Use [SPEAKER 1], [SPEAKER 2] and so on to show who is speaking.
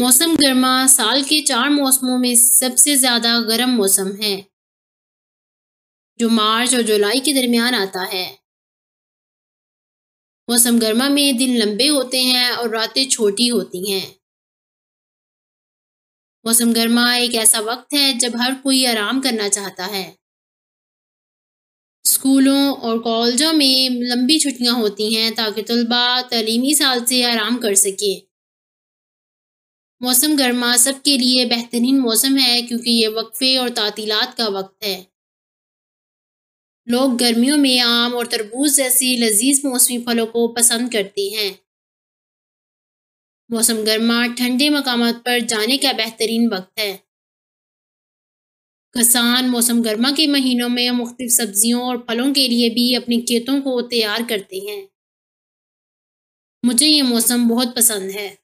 [SPEAKER 1] मौसम गर्मा साल के चार मौसमों में सबसे ज़्यादा गर्म
[SPEAKER 2] मौसम है जो मार्च और जुलाई के दरमियान आता है मौसम गर्मा में दिन लंबे होते हैं और रातें छोटी होती हैं मौसम गर्मा एक ऐसा वक्त है जब हर कोई आराम करना चाहता है स्कूलों और कॉलेजों में लंबी छुट्टियां होती हैं ताकि तलबा तलीमी साल से आराम कर सके मौसम गर्मा सबके लिए बेहतरीन मौसम है क्योंकि ये वक्फे और तातीलत का वक्त है लोग गर्मियों में आम और तरबूज जैसी लजीज मौसमी फलों को पसंद करते हैं मौसम गर्मा ठंडे मकाम पर जाने का बेहतरीन वक्त है किसान मौसम गर्मा के महीनों में मुख्त सब्जियों और फलों के लिए भी अपने खेतों को
[SPEAKER 1] तैयार करते हैं मुझे ये मौसम बहुत पसंद है